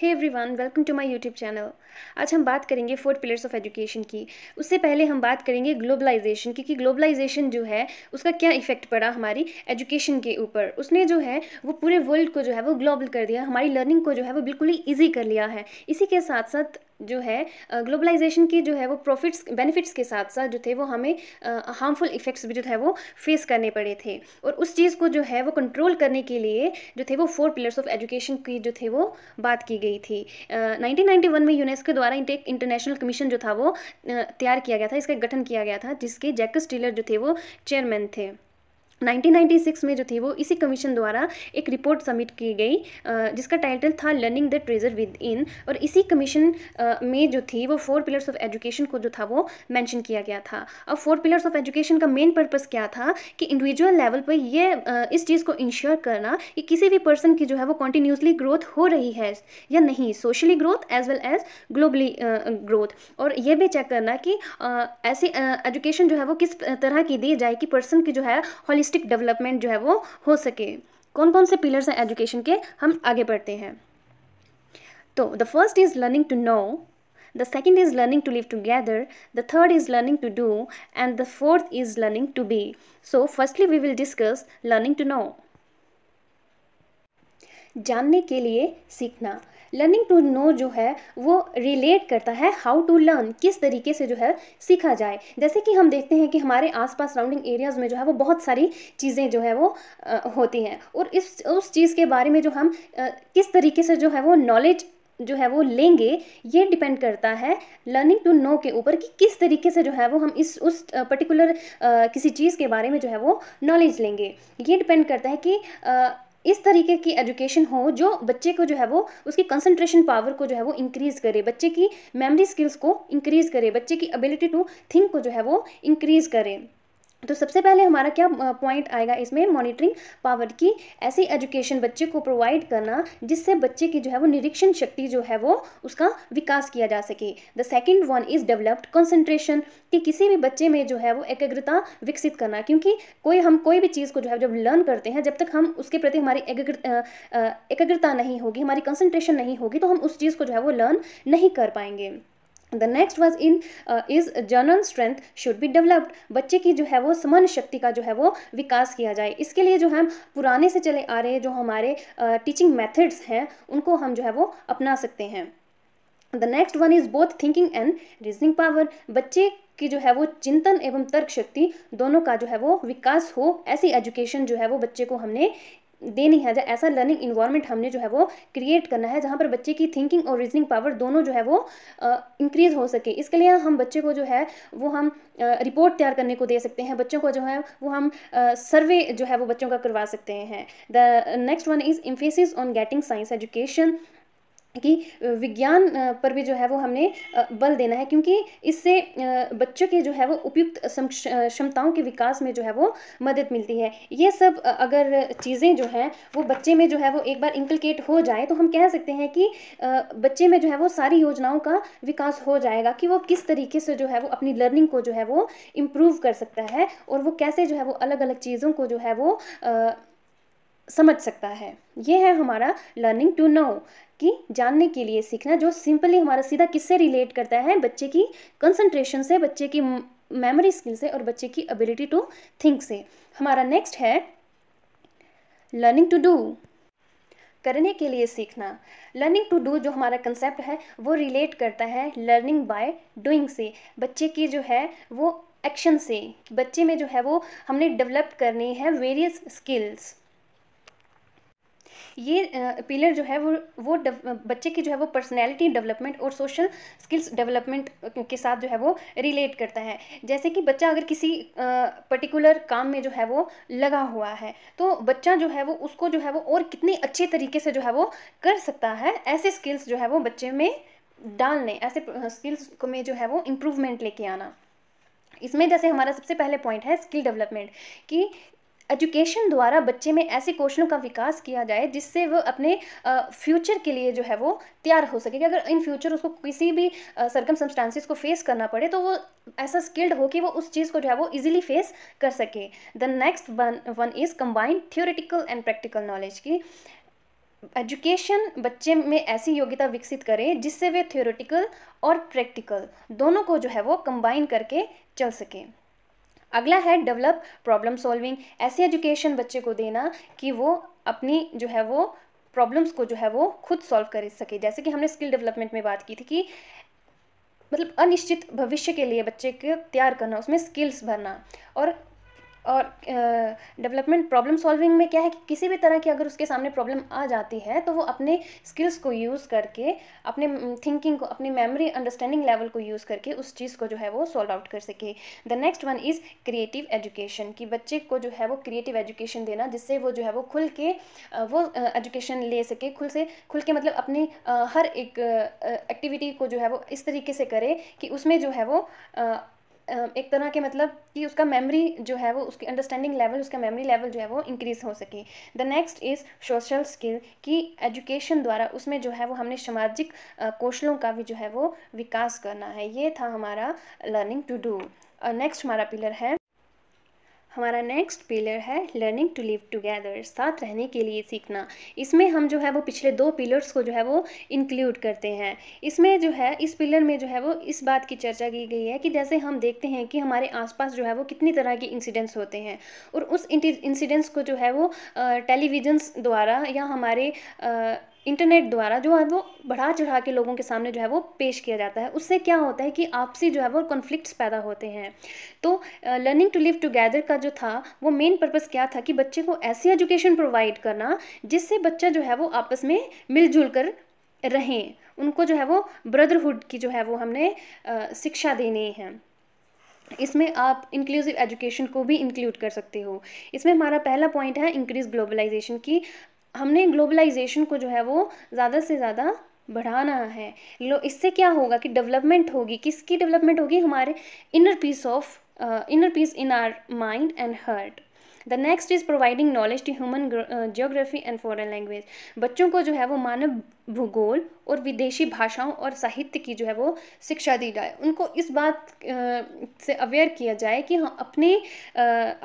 hey one welcome to my YouTube channel आज हम बात करेंगे फोर पिलर्स ऑफ एजुकेशन की उससे पहले हम बात करेंगे ग्लोबलाइजेशन की कि ग्लोबलाइजेशन जो है उसका क्या इफेक्ट पड़ा हमारी एजुकेशन के ऊपर उसने जो है वो पूरे वर्ल्ड को जो है वो ग्लोबल कर दिया हमारी लर्निंग को जो है वो बिल्कुल ही ईजी कर लिया है इसी के साथ साथ जो है ग्लोबलाइजेशन के जो है वो प्रॉफिट्स बेनिफिट्स के साथ साथ जो थे वो हमें हार्मफुल इफ़ेक्ट्स भी जो है वो फेस करने पड़े थे और उस चीज़ को जो है वो कंट्रोल करने के लिए जो थे वो फोर पिलर्स ऑफ एजुकेशन की जो थे वो बात की गई गई थी नाइनटीन 1991 में यूनेस्को द्वारा इंटरनेशनल कमीशन जो था वो तैयार किया गया था इसका गठन किया गया था जिसके जैकस टीलर जो थे वो चेयरमैन थे 1996 में जो थी वो इसी कमीशन द्वारा एक रिपोर्ट सबमिट की गई जिसका टाइटल था learning the treasure within और इसी कमीशन में जो थी वो फोर पिलर्स ऑफ एजुकेशन को जो था वो मेंशन किया गया था अब फोर पिलर्स ऑफ एजुकेशन का मेन पर्पस क्या था कि इंडिविजुअल लेवल पर ये इस चीज़ को इंश्योर करना कि किसी भी पर्सन की जो है वो कॉन्टीन्यूसली ग्रोथ हो रही है या नहीं socially growth as well as globally growth और ये भी चेक करना कि ऐसी एजुकेशन जो है वो किस तरह की दी जाए कि पर्सन की जो है हॉली होलिस्टिक डेवलपमेंट जो है वो हो सके कौन कौन से पिलर्स हैं एजुकेशन के हम आगे बढ़ते हैं तो the first is learning to know the second is learning to live together the third is learning to do and the fourth is learning to be so firstly we will discuss learning to know जानने के लिए सीखना learning to no जो है वो relate करता है how to learn किस तरीके से जो है सीखा जाए जैसे कि हम देखते हैं कि हमारे आसपास सराउंडिंग एरियाज़ में जो है वो बहुत सारी चीज़ें जो है वो आ, होती हैं और इस उस चीज़ के बारे में जो हम आ, किस तरीके से जो है वो नॉलेज जो है वो लेंगे ये डिपेंड करता है लर्निंग टू नो के ऊपर कि किस तरीके से जो है वो हम इस उस पर्टिकुलर किसी चीज़ के बारे में जो है वो नॉलेज लेंगे ये डिपेंड करता है कि आ, इस तरीके की एजुकेशन हो जो बच्चे को जो है वो उसकी कंसंट्रेशन पावर को जो है वो इंक्रीज़ करे बच्चे की मेमोरी स्किल्स को इंक्रीज़ करे बच्चे की एबिलिटी टू थिंक को जो है वो इंक्रीज़ करे तो सबसे पहले हमारा क्या पॉइंट आएगा इसमें मॉनिटरिंग पावर की ऐसी एजुकेशन बच्चे को प्रोवाइड करना जिससे बच्चे की जो है वो निरीक्षण शक्ति जो है वो उसका विकास किया जा सके the second one is developed concentration कि किसी भी बच्चे में जो है वो एकाग्रता विकसित करना क्योंकि कोई हम कोई भी चीज़ को जो है जब लर्न करते हैं जब तक हम उसके प्रति हमारी एकाग्रता नहीं होगी हमारी कंसनट्रेशन नहीं होगी तो हम उस चीज़ को जो है वो लर्न नहीं कर पाएंगे the next was in is general strength should be developed बच्चे की जो है वो समन शक्ति का जो है वो विकास किया जाए इसके लिए जो हम पुराने से चले आ रहे जो हमारे टीचिंग uh, मेथड्स हैं उनको हम जो है वो अपना सकते हैं the next one is both thinking and reasoning power बच्चे की जो है वो चिंतन एवं तर्क शक्ति दोनों का जो है वो विकास हो ऐसी एजुकेशन जो है वो बच्चे को हमने देनी है ऐसा लर्निंग इन्वायरमेंट हमने जो है वो क्रिएट करना है जहाँ पर बच्चे की थिंकिंग और रीजनिंग पावर दोनों जो है वो इंक्रीज हो सके इसके लिए हम बच्चे को जो है वो हम रिपोर्ट तैयार करने को दे सकते हैं बच्चों को जो है वो हम सर्वे जो है वो बच्चों का करवा सकते हैं the next one is emphasis on getting science education कि विज्ञान पर भी जो है वो हमने बल देना है क्योंकि इससे बच्चों के जो है वो उपयुक्त क्षमताओं के विकास में जो है वो मदद मिलती है ये सब अगर चीज़ें जो हैं वो बच्चे में जो है वो एक बार इंकलकेट हो जाए तो हम कह सकते हैं कि बच्चे में जो है वो सारी योजनाओं का विकास हो जाएगा कि वो किस तरीके से जो है वो अपनी लर्निंग को जो है वो इम्प्रूव कर सकता है और वो कैसे जो है वो अलग अलग चीज़ों को जो है वो समझ सकता है ये है हमारा लर्निंग टू नो कि जानने के लिए सीखना जो सिंपली हमारा सीधा किससे रिलेट करता है बच्चे की कंसंट्रेशन से बच्चे की मेमोरी स्किल से और बच्चे की एबिलिटी टू थिंक से हमारा नेक्स्ट है लर्निंग टू डू करने के लिए सीखना लर्निंग टू डू जो हमारा कंसेप्ट है वो रिलेट करता है लर्निंग बाय डूइंग से बच्चे की जो है वो एक्शन से बच्चे में जो है वो हमने डेवलप करनी है वेरियस स्किल्स ये पिलर जो है वो वो बच्चे की जो है वो पर्सनैलिटी डेवलपमेंट और सोशल स्किल्स डेवलपमेंट के साथ जो है वो रिलेट करता है जैसे कि बच्चा अगर किसी पर्टिकुलर काम में जो है वो लगा हुआ है तो बच्चा जो है वो उसको जो है वो और कितने अच्छे तरीके से जो है वो कर सकता है ऐसे स्किल्स जो है वो बच्चे में डालने ऐसे स्किल्स में जो है वो इम्प्रूवमेंट लेके आना इसमें जैसे हमारा सबसे पहले पॉइंट है स्किल डेवलपमेंट कि एजुकेशन द्वारा बच्चे में ऐसे कौशलों का विकास किया जाए जिससे वो अपने फ्यूचर के लिए जो है वो तैयार हो सके कि अगर इन फ्यूचर उसको किसी भी सरकम सब्सटांसिस को फेस करना पड़े तो वो ऐसा स्किल्ड हो कि वो उस चीज़ को जो है वो इजीली फेस कर सके the next one one is combined theoretical and practical knowledge की एजुकेशन बच्चे में ऐसी योग्यता विकसित करे जिससे वे थियोरेटिकल और प्रैक्टिकल दोनों को जो है वो कंबाइन करके चल सकें अगला है डेवलप प्रॉब्लम सॉल्विंग ऐसी एजुकेशन बच्चे को देना कि वो अपनी जो है वो प्रॉब्लम्स को जो है वो खुद सॉल्व कर सके जैसे कि हमने स्किल डेवलपमेंट में बात की थी कि मतलब अनिश्चित भविष्य के लिए बच्चे को तैयार करना उसमें स्किल्स भरना और और डेवलपमेंट प्रॉब्लम सॉल्विंग में क्या है कि किसी भी तरह की अगर उसके सामने प्रॉब्लम आ जाती है तो वो अपने स्किल्स को यूज़ करके अपने थिंकिंग को अपनी मेमोरी अंडरस्टैंडिंग लेवल को यूज़ करके उस चीज़ को जो है वो सॉल्व आउट कर सके the next one is creative education कि बच्चे को जो है वो क्रिएटिव एजुकेशन देना जिससे वो जो है वो खुल के वो एजुकेशन ले सके खुल से खुल के मतलब अपनी हर एक एक्टिविटी को जो है वो इस तरीके से करे कि उसमें जो है वो एक तरह के मतलब कि उसका मेमोरी जो है वो उसकी अंडरस्टैंडिंग लेवल उसका मेमोरी लेवल जो है वो इंक्रीज़ हो सके the next is social skill कि एजुकेशन द्वारा उसमें जो है वो हमने सामाजिक कौशलों का भी जो है वो विकास करना है ये था हमारा लर्निंग टू डू नेक्स्ट हमारा पिलर है हमारा नेक्स्ट पिलर है लर्निंग टू लिव टुगेदर साथ रहने के लिए सीखना इसमें हम जो है वो पिछले दो पिलर्स को जो है वो इंक्लूड करते हैं इसमें जो है इस पिलर में जो है वो इस बात की चर्चा की गई है कि जैसे हम देखते हैं कि हमारे आसपास जो है वो कितनी तरह के इंसिडेंट्स होते हैं और उस इंसिडेंट्स को जो है वो टेलीविजन्स द्वारा या हमारे इंटरनेट द्वारा जो है वो बढ़ा चढ़ा के लोगों के सामने जो है वो पेश किया जाता है उससे क्या होता है कि आपसी जो है वो कॉन्फ्लिक्ट्स पैदा होते हैं तो लर्निंग टू लिव टुगेदर का जो था वो मेन पर्पस क्या था कि बच्चे को ऐसी एजुकेशन प्रोवाइड करना जिससे बच्चा जो है वो आपस में मिलजुल कर रहें उनको जो है वो ब्रदरहुड की जो है वो हमने शिक्षा देनी है इसमें आप इंक्लूसिव एजुकेशन को भी इंक्लूड कर सकते हो इसमें हमारा पहला पॉइंट है इंक्रीज ग्लोबलाइजेशन की हमने ग्लोबलाइजेशन को जो है वो ज़्यादा से ज़्यादा बढ़ाना है लो इससे क्या होगा कि डेवलपमेंट होगी किसकी डेवलपमेंट होगी हमारे inner peace of inner peace in our mind and heart the next is providing knowledge to human geography and foreign language बच्चों को जो है वो मानव भूगोल और विदेशी भाषाओं और साहित्य की जो है वो शिक्षा दी जाए उनको इस बात से अवेयर किया जाए कि हम हाँ, अपने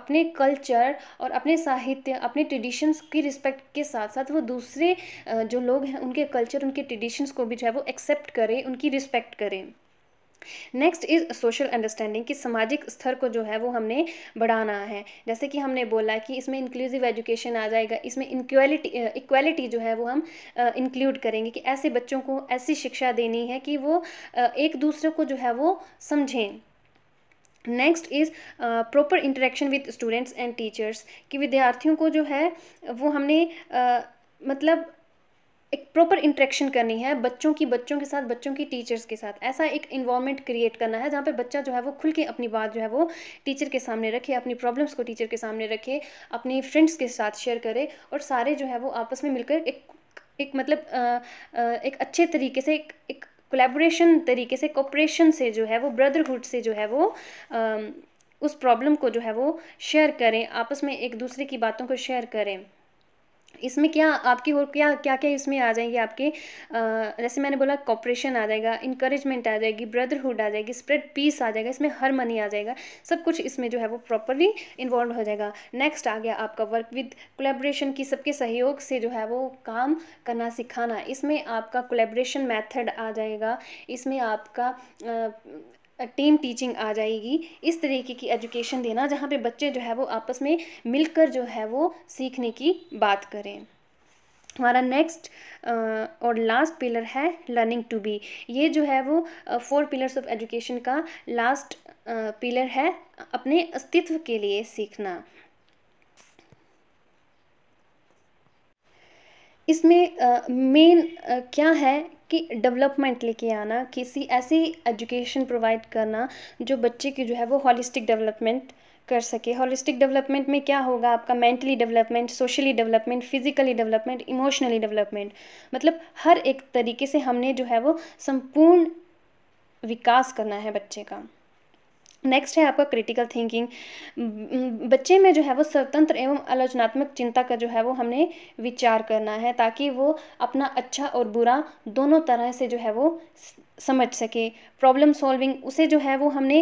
अपने कल्चर और अपने साहित्य अपने ट्रेडिशंस की रिस्पेक्ट के साथ साथ वो दूसरे जो लोग हैं उनके कल्चर उनके ट्रेडिशंस को भी जो है वो एक्सेप्ट करें उनकी रिस्पेक्ट करें नेक्स्ट इज सोशल अंडरस्टैंडिंग कि सामाजिक स्तर को जो है वो हमने बढ़ाना है जैसे कि हमने बोला कि इसमें इंक्लूसिव एजुकेशन आ जाएगा इसमें इक्वलिटी इक्वलिटी जो है वो हम इंक्लूड करेंगे कि ऐसे बच्चों को ऐसी शिक्षा देनी है कि वो एक दूसरे को जो है वो समझें next is proper interaction with students and teachers कि विद्यार्थियों को जो है वो हमने uh, मतलब एक प्रॉपर इंट्रैक्शन करनी है बच्चों की बच्चों के साथ बच्चों की टीचर्स के साथ ऐसा एक इन्वॉर्मेंट क्रिएट करना है जहाँ पर बच्चा जो है वो खुल के अपनी बात जो है वो टीचर के सामने रखे अपनी प्रॉब्लम्स को टीचर के सामने रखे अपनी फ्रेंड्स के साथ शेयर करे और सारे जो है वो आपस में मिलकर एक एक मतलब आ, आ, एक अच्छे तरीके से एक एक कोलेबोरेशन तरीके से कोपरेशन से जो है वो ब्रदरहुड से जो है वो आ, उस प्रॉब्लम को जो है वो शेयर करें आपस में एक दूसरे की बातों को शेयर करें इसमें क्या आपकी और क्या क्या क्या इसमें आ जाएंगे आपके जैसे मैंने बोला कॉपरेशन आ जाएगा इंकरेजमेंट आ जाएगी ब्रदरहुड आ जाएगी स्प्रेड पीस आ जाएगा इसमें हर मनी आ जाएगा सब कुछ इसमें जो है वो प्रॉपरली इन्वॉल्व हो जाएगा नेक्स्ट आ गया आपका वर्क विद कोलेब्रेशन की सबके सहयोग से जो है वो काम करना सिखाना इसमें आपका कोलेब्रेशन मैथड आ जाएगा इसमें आपका टीम टीचिंग आ जाएगी इस तरीके की एजुकेशन देना जहाँ पे बच्चे जो है वो आपस में मिलकर जो है वो सीखने की बात करें हमारा नेक्स्ट और लास्ट पिलर है लर्निंग टू बी ये जो है वो फोर पिलर्स ऑफ एजुकेशन का लास्ट पिलर है अपने अस्तित्व के लिए सीखना इसमें मेन क्या है कि डेवलपमेंट लेके आना किसी ऐसी एजुकेशन प्रोवाइड करना जो बच्चे की जो है वो हॉलिस्टिक डेवलपमेंट कर सके हॉलिस्टिक डेवलपमेंट में क्या होगा आपका mentally development socially development physically development emotionally development मतलब हर एक तरीके से हमने जो है वो संपूर्ण विकास करना है बच्चे का नेक्स्ट है आपका क्रिटिकल थिंकिंग बच्चे में जो है वो स्वतंत्र एवं आलोचनात्मक चिंता का जो है वो हमने विचार करना है ताकि वो अपना अच्छा और बुरा दोनों तरह से जो है वो समझ सके प्रॉब्लम सॉल्विंग उसे जो है वो हमने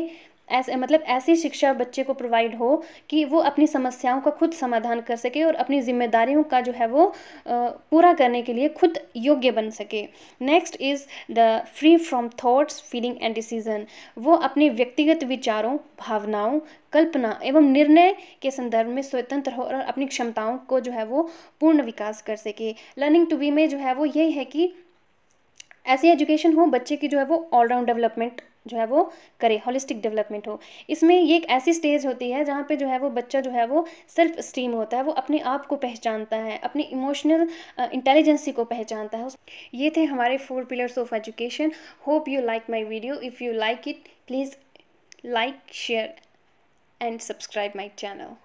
ऐसे मतलब ऐसी शिक्षा बच्चे को प्रोवाइड हो कि वो अपनी समस्याओं का खुद समाधान कर सके और अपनी जिम्मेदारियों का जो है वो पूरा करने के लिए खुद योग्य बन सके next is the free from thoughts feeling and decision वो अपने व्यक्तिगत विचारों भावनाओं कल्पना एवं निर्णय के संदर्भ में स्वतंत्र हो और अपनी क्षमताओं को जो है वो पूर्ण विकास कर सके लर्निंग टू बी में जो है वो यही है कि ऐसी एजुकेशन हो बच्चे की जो है वो ऑलराउंड डेवलपमेंट जो है वो करे होलिस्टिक डेवलपमेंट हो इसमें ये एक ऐसी स्टेज होती है जहाँ पे जो है वो बच्चा जो है वो सेल्फ स्टीम होता है वो अपने आप को पहचानता है अपनी इमोशनल इंटेलिजेंसी को पहचानता है ये थे हमारे four pillars of education hope you like my video if you like it please like share and subscribe my channel